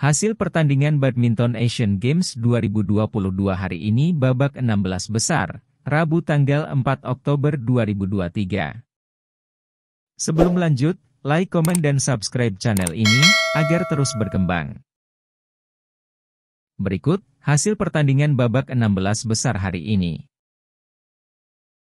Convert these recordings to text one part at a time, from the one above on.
Hasil pertandingan badminton Asian Games 2022 hari ini babak 16 besar, Rabu tanggal 4 Oktober 2023. Sebelum lanjut, like, komen, dan subscribe channel ini, agar terus berkembang. Berikut, hasil pertandingan babak 16 besar hari ini.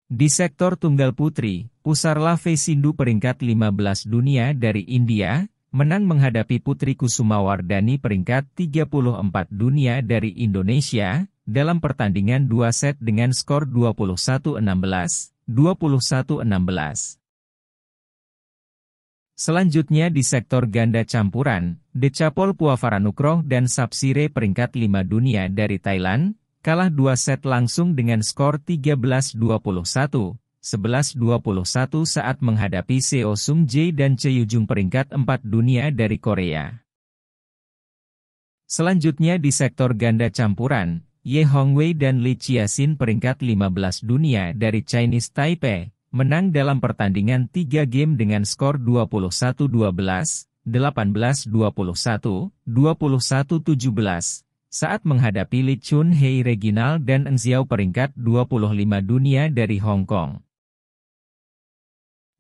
Di sektor tunggal putri, Pusarla Vesindu peringkat 15 dunia dari India, menang menghadapi Putri Kusumawardani peringkat 34 dunia dari Indonesia, dalam pertandingan dua set dengan skor 21-16, 21-16. Selanjutnya di sektor ganda campuran, Decapol Puavaranukroh dan Sapsire peringkat 5 dunia dari Thailand, kalah dua set langsung dengan skor 13-21, 11.21 saat menghadapi Seo Sung Jae dan Jung peringkat 4 dunia dari Korea. Selanjutnya di sektor ganda campuran, Ye Hongwei dan Li Sin peringkat 15 dunia dari Chinese Taipei, menang dalam pertandingan 3 game dengan skor 21-12, 18-21, 21-17, saat menghadapi Li Chun Hei Reginal dan Eng Xiao peringkat 25 dunia dari Hong Kong.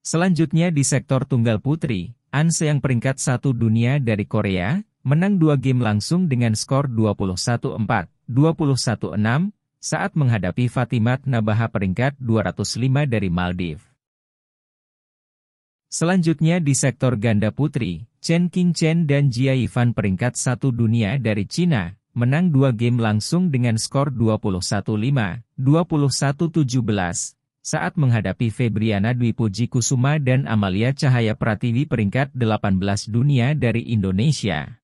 Selanjutnya di sektor tunggal putri, An Seang peringkat satu dunia dari Korea, menang dua game langsung dengan skor 21-4, 21-6, saat menghadapi Fatimat Nabaha peringkat 205 dari Maldives. Selanjutnya di sektor ganda putri, Chen King Chen dan Jia Yifan peringkat satu dunia dari China, menang dua game langsung dengan skor 21-5, 21-17, saat menghadapi Febriana Dwi Puji Kusuma dan Amalia Cahaya Pratiwi peringkat 18 dunia dari Indonesia.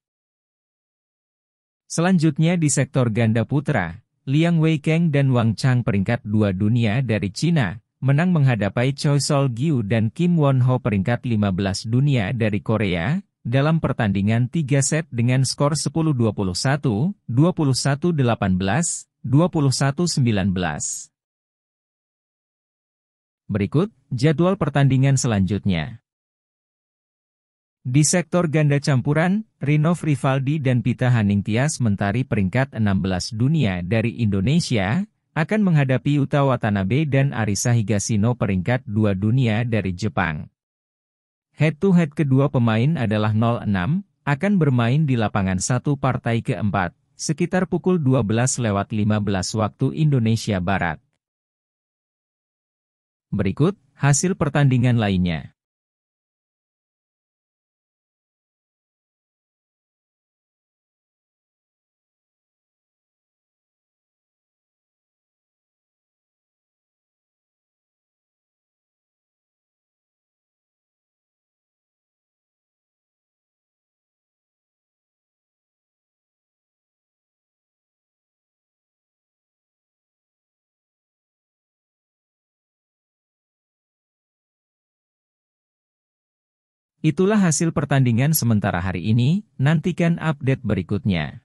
Selanjutnya di sektor ganda putra, Liang Weikeng dan Wang Chang peringkat 2 dunia dari Cina, menang menghadapi Choi Sol Gyu dan Kim Won Ho peringkat 15 dunia dari Korea, dalam pertandingan 3 set dengan skor 10-21, 21-18, 21-19. Berikut jadwal pertandingan selanjutnya. Di sektor ganda campuran, Rino Rivaldi dan Pita Haning mentari peringkat 16 dunia dari Indonesia, akan menghadapi Uta Watanabe dan Arisa Higashino peringkat 2 dunia dari Jepang. Head-to-head -head kedua pemain adalah 06, akan bermain di lapangan satu partai keempat, sekitar pukul 12 lewat 15 waktu Indonesia Barat. Berikut hasil pertandingan lainnya. Itulah hasil pertandingan sementara hari ini, nantikan update berikutnya.